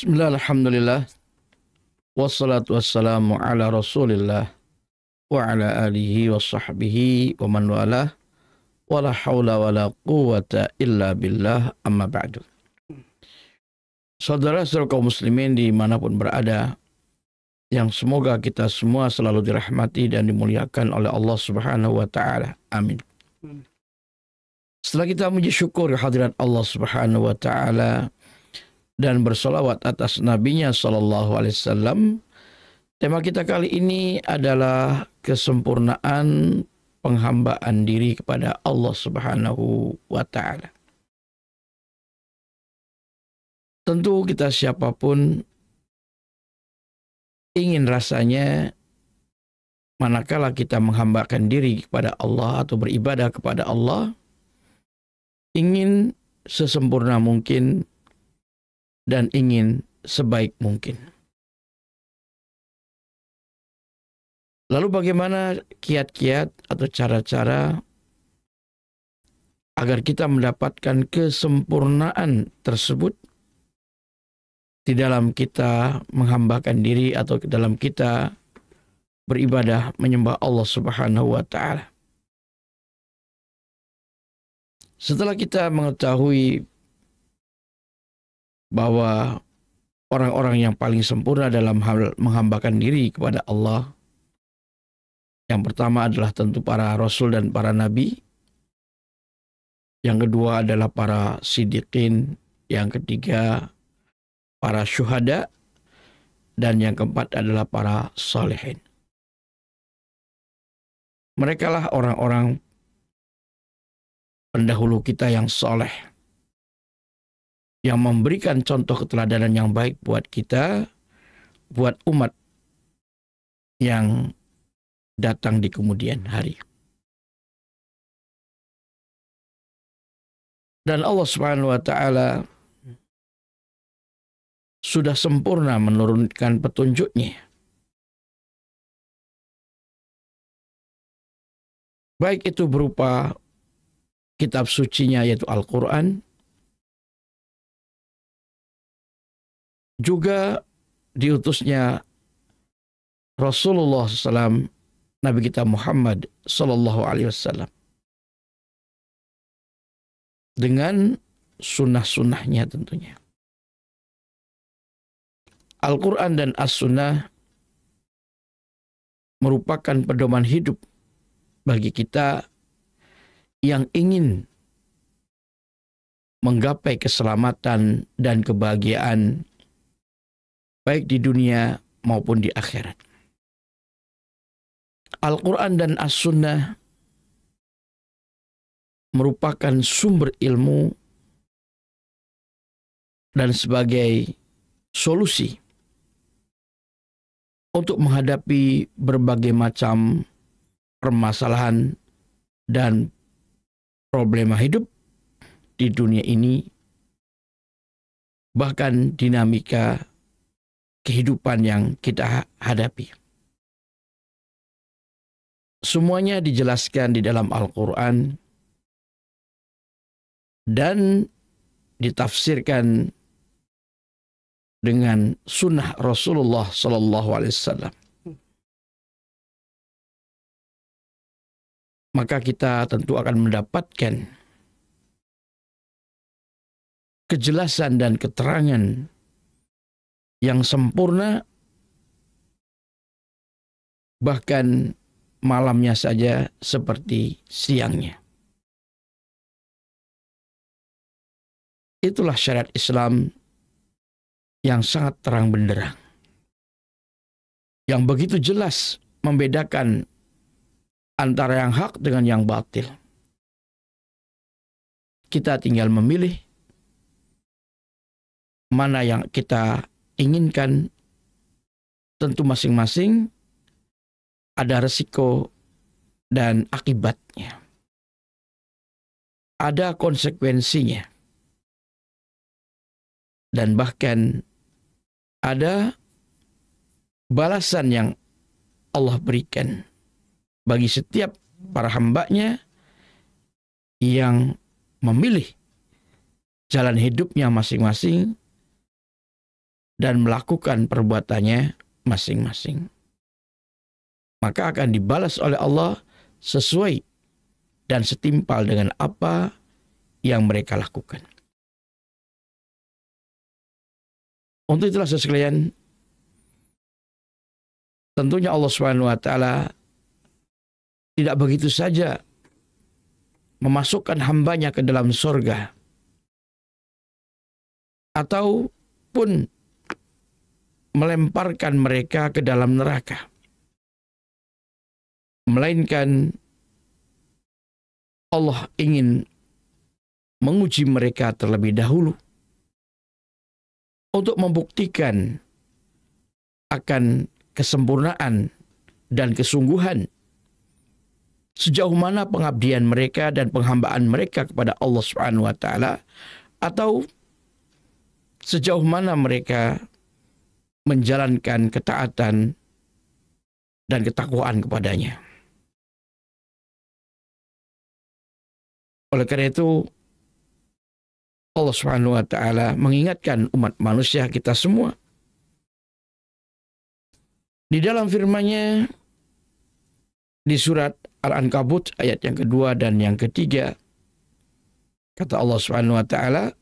Bismillah, alhamdulillah. Wassalatu wassalamu ala rasulillah wa ala alihi wa sahbihi wa man wala wa la hawla wa la quwata illa billah amma ba'du. Saudara saudara kaum muslimin dimanapun berada, yang semoga kita semua selalu dirahmati dan dimuliakan oleh Allah subhanahu wa ta'ala. Amin. Hmm. Setelah kita menjadi syukur kehadiran Allah subhanahu wa ta'ala, dan bersolawat atas nabinya sallallahu alaihi wasallam. Tema kita kali ini adalah kesempurnaan penghambaan diri kepada Allah Subhanahu wa taala. Tentu kita siapapun ingin rasanya manakala kita menghambakan diri kepada Allah atau beribadah kepada Allah ingin sesempurna mungkin dan ingin sebaik mungkin. Lalu bagaimana kiat-kiat atau cara-cara agar kita mendapatkan kesempurnaan tersebut di dalam kita menghambakan diri atau dalam kita beribadah menyembah Allah Subhanahu wa taala. Setelah kita mengetahui bahwa orang-orang yang paling sempurna dalam hal menghambakan diri kepada Allah yang pertama adalah tentu para rasul dan para nabi. Yang kedua adalah para sidikin. Yang ketiga para syuhada. Dan yang keempat adalah para salehin. Merekalah orang-orang pendahulu kita yang soleh yang memberikan contoh keteladanan yang baik buat kita, buat umat yang datang di kemudian hari. Dan Allah Subhanahu wa taala sudah sempurna menurunkan petunjuknya. Baik itu berupa kitab sucinya yaitu Al-Quran, juga diutusnya Rasulullah SAW, Nabi kita Muhammad Sallallahu Alaihi Wasallam. Dengan sunnah-sunnahnya tentunya. Al-Quran dan As-Sunnah merupakan pedoman hidup bagi kita yang ingin menggapai keselamatan dan kebahagiaan baik di dunia maupun di akhirat. Al-Quran dan As-Sunnah merupakan sumber ilmu dan sebagai solusi untuk menghadapi berbagai macam permasalahan dan problema hidup di dunia ini, bahkan dinamika kehidupan yang kita hadapi. Semuanya dijelaskan di dalam Al-Quran dan ditafsirkan dengan sunnah Rasulullah Sallallahu Alaihi Wasallam. Maka kita tentu akan mendapatkan kejelasan dan keterangan yang sempurna bahkan malamnya saja seperti siangnya. Itulah syariat Islam yang sangat terang benderang. Yang begitu jelas membedakan antara yang hak dengan yang batil. Kita tinggal memilih mana yang kita inginkan tentu masing-masing ada resiko dan akibatnya. Ada konsekuensinya. Dan bahkan ada balasan yang Allah berikan bagi setiap para hambanya yang memilih jalan hidupnya masing-masing dan melakukan perbuatannya masing-masing. Maka akan dibalas oleh Allah sesuai dan setimpal dengan apa yang mereka lakukan. Untuk itulah sekalian, tentunya Allah swt tidak begitu saja memasukkan hambanya ke dalam surga ataupun melemparkan mereka ke dalam neraka. Melainkan Allah ingin menguji mereka terlebih dahulu untuk membuktikan akan kesempurnaan dan kesungguhan sejauh mana pengabdian mereka dan penghambaan mereka kepada Allah Subhanahu wa taala atau sejauh mana mereka menjalankan ketaatan dan ketakwaan kepadanya. Oleh karena itu, Allah Subhanahu wa taala mengingatkan umat manusia kita semua di dalam firman-Nya di surat Al-Ankabut ayat yang kedua dan yang ketiga kata Allah Subhanahu wa taala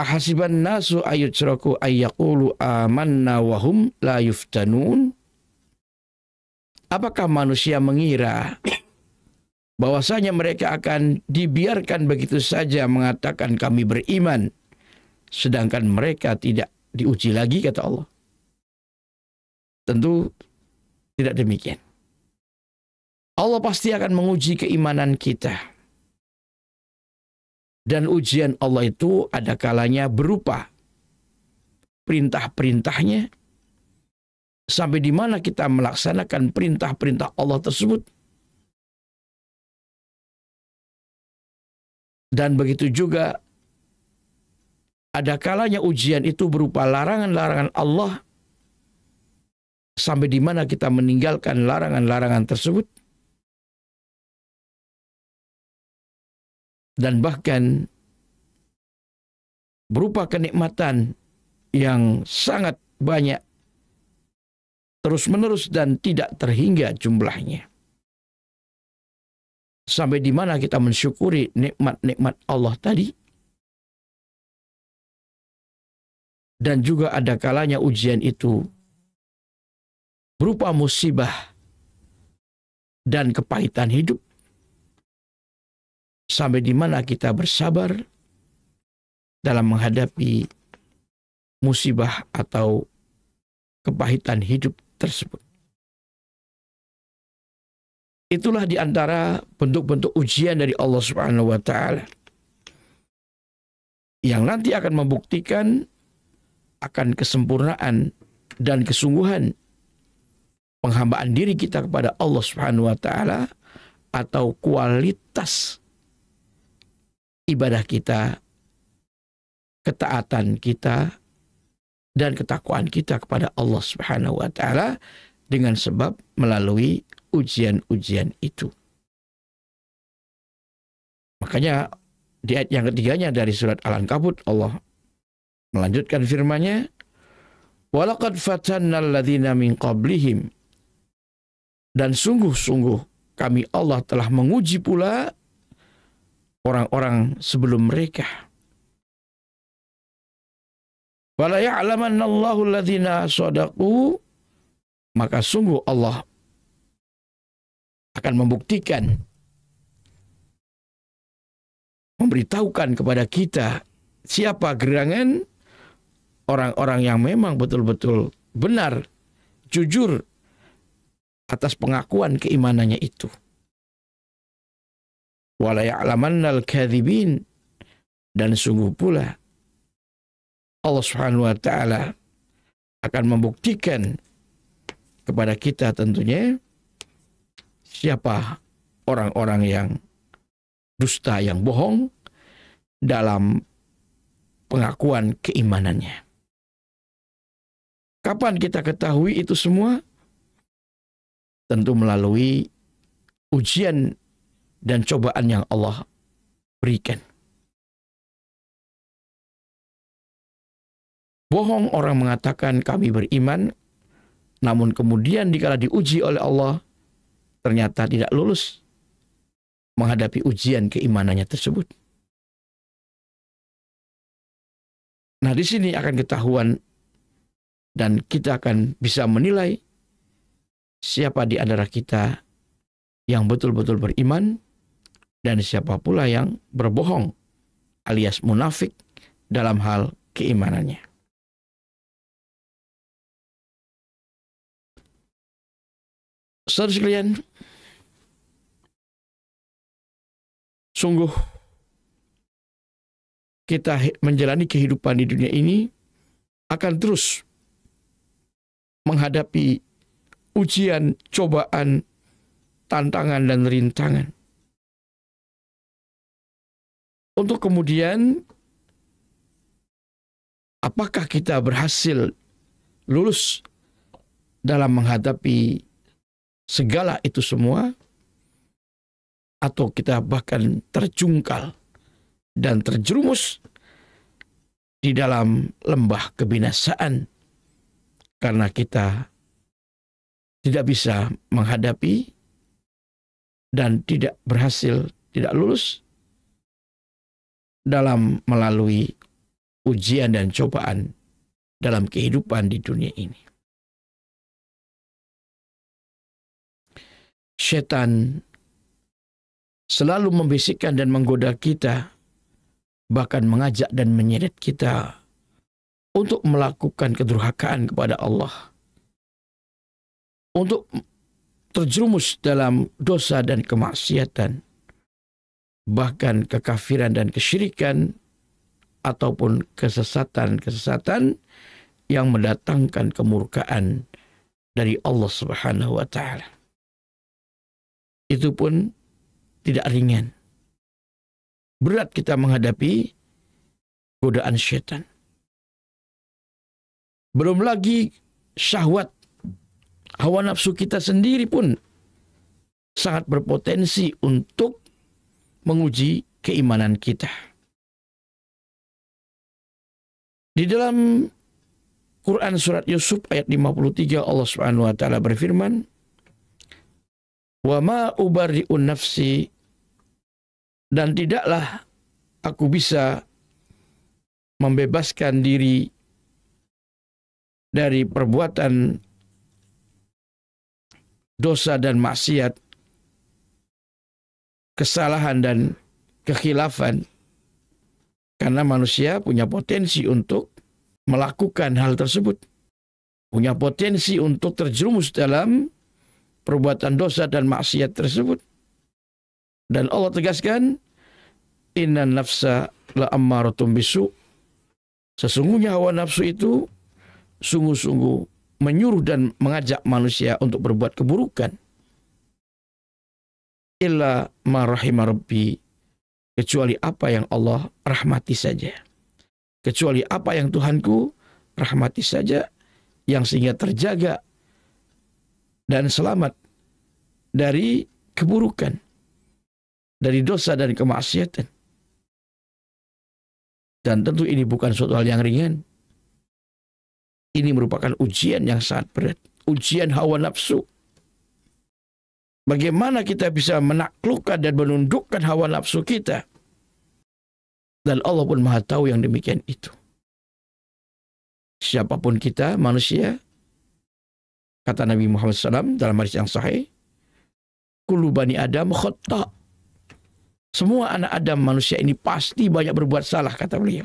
Ahasiban nasu ayutsraku ayyakulu amanna wahum la yuftanun. Apakah manusia mengira bahwasanya mereka akan dibiarkan begitu saja mengatakan kami beriman sedangkan mereka tidak diuji lagi kata Allah. Tentu tidak demikian. Allah pasti akan menguji keimanan kita dan ujian Allah itu ada kalanya berupa perintah-perintahnya. Sampai di mana kita melaksanakan perintah-perintah Allah tersebut. Dan begitu juga ada kalanya ujian itu berupa larangan-larangan Allah sampai di mana kita meninggalkan larangan-larangan tersebut dan bahkan berupa kenikmatan yang sangat banyak terus-menerus dan tidak terhingga jumlahnya. Sampai di mana kita mensyukuri nikmat-nikmat Allah tadi? Dan juga ada kalanya ujian itu berupa musibah dan kepahitan hidup sampai di mana kita bersabar dalam menghadapi musibah atau kepahitan hidup tersebut. Itulah di antara bentuk-bentuk ujian dari Allah Subhanahu wa taala. Yang nanti akan membuktikan akan kesempurnaan dan kesungguhan penghambaan diri kita kepada Allah Subhanahu wa taala atau kualitas ibadah kita, ketaatan kita, dan ketakwaan kita kepada Allah Subhanahu wa Ta'ala dengan sebab melalui ujian-ujian itu. Makanya di ayat yang ketiganya dari surat Al-Ankabut Allah melanjutkan firman-Nya Walaqad fatanna min qablihim dan sungguh-sungguh kami Allah telah menguji pula orang-orang sebelum mereka. Wala alladhina maka sungguh Allah akan membuktikan memberitahukan kepada kita siapa gerangan orang-orang yang memang betul-betul benar jujur atas pengakuan keimanannya itu dan sungguh pula Allah Subhanahu wa taala akan membuktikan kepada kita tentunya siapa orang-orang yang dusta yang bohong dalam pengakuan keimanannya. Kapan kita ketahui itu semua? Tentu melalui ujian dan cobaan yang Allah berikan. Bohong orang mengatakan kami beriman, namun kemudian dikala diuji oleh Allah, ternyata tidak lulus menghadapi ujian keimanannya tersebut. Nah, di sini akan ketahuan dan kita akan bisa menilai siapa di antara kita yang betul-betul beriman dan siapa pula yang berbohong alias munafik dalam hal keimanannya. Saudara sekalian, sungguh kita menjalani kehidupan di dunia ini akan terus menghadapi ujian, cobaan, tantangan, dan rintangan untuk kemudian apakah kita berhasil lulus dalam menghadapi segala itu semua atau kita bahkan terjungkal dan terjerumus di dalam lembah kebinasaan karena kita tidak bisa menghadapi dan tidak berhasil, tidak lulus dalam melalui ujian dan cobaan dalam kehidupan di dunia ini. Setan selalu membisikkan dan menggoda kita, bahkan mengajak dan menyeret kita untuk melakukan kedurhakaan kepada Allah. Untuk terjerumus dalam dosa dan kemaksiatan bahkan kekafiran dan kesyirikan ataupun kesesatan-kesesatan yang mendatangkan kemurkaan dari Allah Subhanahu wa taala. Itu pun tidak ringan. Berat kita menghadapi godaan setan. Belum lagi syahwat hawa nafsu kita sendiri pun sangat berpotensi untuk menguji keimanan kita. Di dalam Quran surat Yusuf ayat 53 Allah Subhanahu wa taala berfirman, "Wa ma ubarri'un nafsi" dan tidaklah aku bisa membebaskan diri dari perbuatan dosa dan maksiat kesalahan dan kekhilafan. Karena manusia punya potensi untuk melakukan hal tersebut. Punya potensi untuk terjerumus dalam perbuatan dosa dan maksiat tersebut. Dan Allah tegaskan, Inna nafsa ammarotum bisu. Sesungguhnya hawa nafsu itu sungguh-sungguh menyuruh dan mengajak manusia untuk berbuat keburukan illa ma rahimah rabbi kecuali apa yang Allah rahmati saja kecuali apa yang Tuhanku rahmati saja yang sehingga terjaga dan selamat dari keburukan dari dosa dan kemaksiatan dan tentu ini bukan suatu hal yang ringan ini merupakan ujian yang sangat berat ujian hawa nafsu Bagaimana kita bisa menaklukkan dan menundukkan hawa nafsu kita? Dan Allah pun maha tahu yang demikian itu. Siapapun kita, manusia, kata Nabi Muhammad SAW dalam hadis yang sahih, kulubani Adam khotta. Semua anak Adam manusia ini pasti banyak berbuat salah, kata beliau.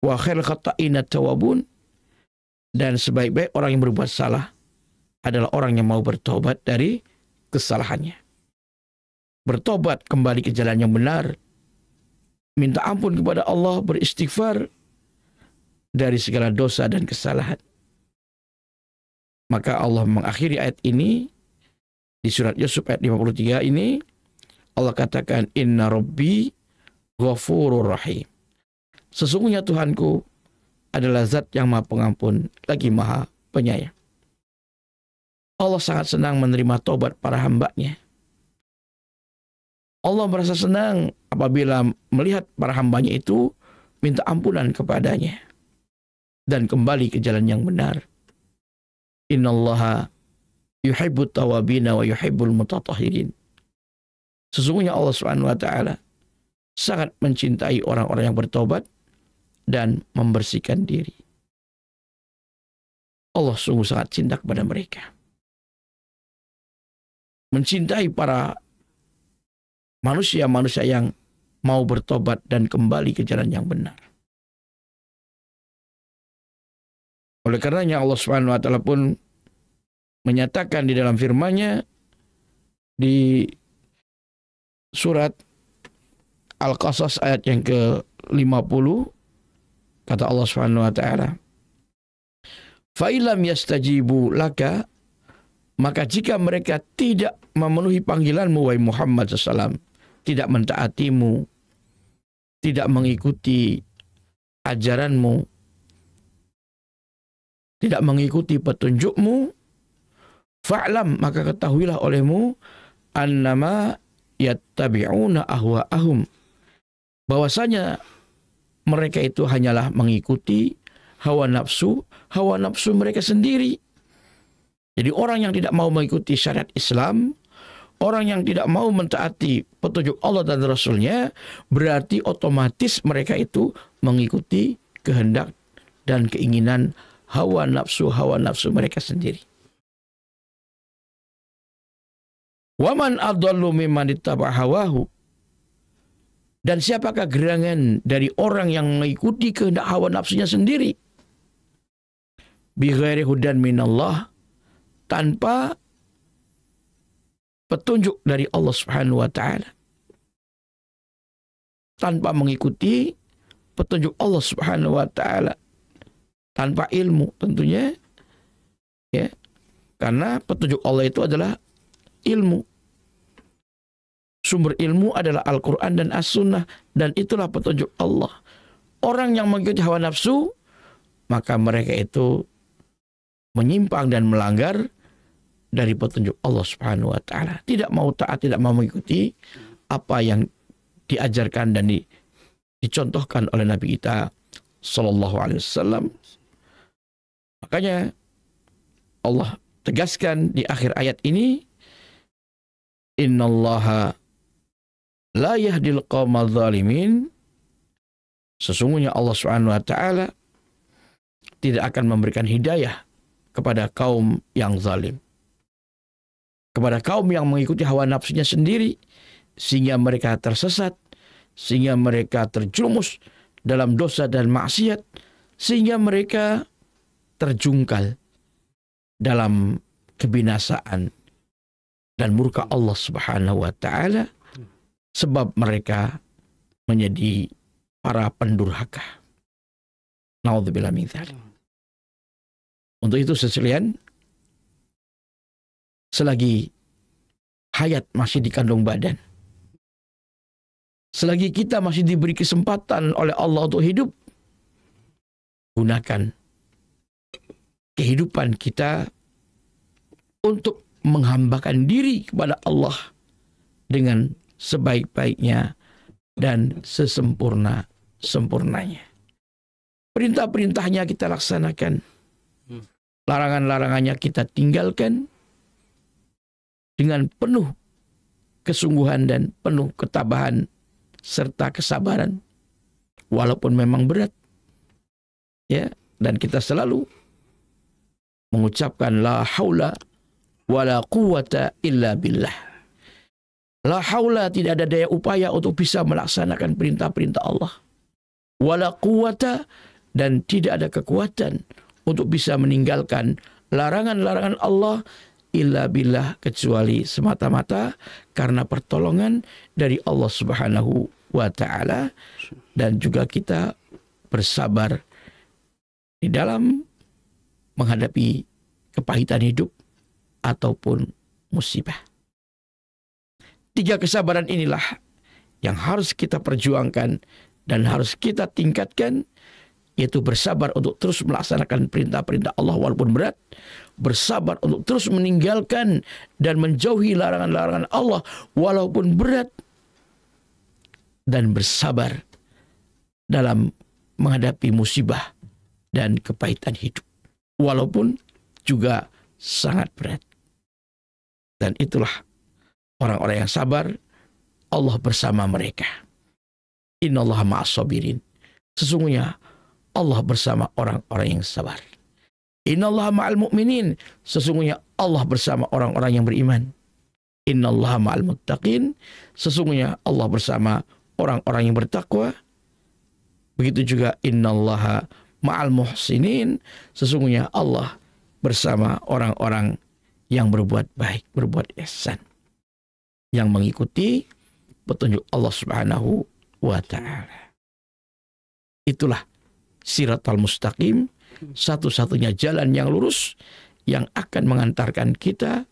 Wa khair inat tawabun. Dan sebaik-baik orang yang berbuat salah adalah orang yang mau bertobat dari kesalahannya. Bertobat kembali ke jalan yang benar. Minta ampun kepada Allah, beristighfar dari segala dosa dan kesalahan. Maka Allah mengakhiri ayat ini di surat Yusuf ayat 53 ini Allah katakan inna rabbi ghafurur rahim. Sesungguhnya Tuhanku adalah zat yang maha pengampun lagi maha penyayang. Allah sangat senang menerima tobat para hambanya. Allah merasa senang apabila melihat para hambanya itu minta ampunan kepadanya dan kembali ke jalan yang benar. allaha yuhibbut tawabina wa yuhibbul mutatahirin. Sesungguhnya Allah Subhanahu wa taala sangat mencintai orang-orang yang bertobat dan membersihkan diri. Allah sungguh sangat cinta kepada mereka mencintai para manusia-manusia yang mau bertobat dan kembali ke jalan yang benar. Oleh karenanya Allah Subhanahu wa taala pun menyatakan di dalam firman-Nya di surat Al-Qasas ayat yang ke-50 kata Allah Subhanahu wa taala Fa'ilam yastajibu laka maka jika mereka tidak memenuhi panggilanmu wahai Muhammad SAW, tidak mentaatimu, tidak mengikuti ajaranmu, tidak mengikuti petunjukmu, fa'lam maka ketahuilah olehmu annama yattabi'una ahwa'ahum. Bahwasanya mereka itu hanyalah mengikuti hawa nafsu, hawa nafsu mereka sendiri. Jadi orang yang tidak mau mengikuti syariat Islam, orang yang tidak mau mentaati petunjuk Allah dan Rasulnya, berarti otomatis mereka itu mengikuti kehendak dan keinginan hawa nafsu hawa nafsu mereka sendiri. Waman adallu mimman hawahu. Dan siapakah gerangan dari orang yang mengikuti kehendak hawa nafsunya sendiri? Bighairi hudan minallah tanpa petunjuk dari Allah Subhanahu wa taala tanpa mengikuti petunjuk Allah Subhanahu wa taala tanpa ilmu tentunya ya karena petunjuk Allah itu adalah ilmu sumber ilmu adalah Al-Qur'an dan As-Sunnah dan itulah petunjuk Allah orang yang mengikuti hawa nafsu maka mereka itu menyimpang dan melanggar dari petunjuk Allah Subhanahu wa taala. Tidak mau taat, tidak mau mengikuti apa yang diajarkan dan di, dicontohkan oleh Nabi kita Shallallahu alaihi wasallam. Makanya Allah tegaskan di akhir ayat ini innallaha la yahdil qaumal zalimin sesungguhnya Allah Subhanahu wa taala tidak akan memberikan hidayah kepada kaum yang zalim kepada kaum yang mengikuti hawa nafsunya sendiri sehingga mereka tersesat sehingga mereka terjerumus dalam dosa dan maksiat sehingga mereka terjungkal dalam kebinasaan dan murka Allah Subhanahu wa taala sebab mereka menjadi para pendurhaka. Nauzubillah min Untuk itu sesalian selagi hayat masih dikandung badan. Selagi kita masih diberi kesempatan oleh Allah untuk hidup, gunakan kehidupan kita untuk menghambakan diri kepada Allah dengan sebaik-baiknya dan sesempurna-sempurnanya. Perintah-perintahnya kita laksanakan. Hmm. Larangan-larangannya kita tinggalkan dengan penuh kesungguhan dan penuh ketabahan serta kesabaran walaupun memang berat ya dan kita selalu mengucapkan la haula wala quwata illa billah la haula tidak ada daya upaya untuk bisa melaksanakan perintah-perintah Allah wala quwata dan tidak ada kekuatan untuk bisa meninggalkan larangan-larangan Allah illa billah kecuali semata-mata karena pertolongan dari Allah Subhanahu wa taala dan juga kita bersabar di dalam menghadapi kepahitan hidup ataupun musibah. Tiga kesabaran inilah yang harus kita perjuangkan dan harus kita tingkatkan yaitu bersabar untuk terus melaksanakan perintah-perintah Allah walaupun berat, bersabar untuk terus meninggalkan dan menjauhi larangan-larangan Allah walaupun berat dan bersabar dalam menghadapi musibah dan kepahitan hidup walaupun juga sangat berat. Dan itulah orang-orang yang sabar Allah bersama mereka. Inna Allah ma'asabirin. Sesungguhnya Allah bersama orang-orang yang sabar. Allah ma'al mu'minin. Sesungguhnya Allah bersama orang-orang yang beriman. Allah ma'al muttaqin. Sesungguhnya Allah bersama orang-orang yang bertakwa. Begitu juga Allah ma'al muhsinin. Sesungguhnya Allah bersama orang-orang yang berbuat baik, berbuat ihsan. Yang mengikuti petunjuk Allah Subhanahu wa taala. Itulah siratal mustaqim, satu-satunya jalan yang lurus yang akan mengantarkan kita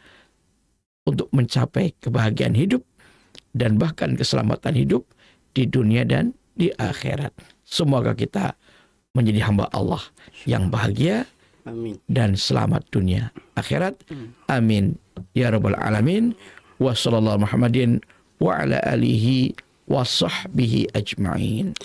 untuk mencapai kebahagiaan hidup dan bahkan keselamatan hidup di dunia dan di akhirat. Semoga kita menjadi hamba Allah yang bahagia Amin. dan selamat dunia akhirat. Amin. Ya Rabbal Alamin. Wassalamu'alaikum warahmatullahi wabarakatuh. wa ala alihi wa sahbihi ajma'in.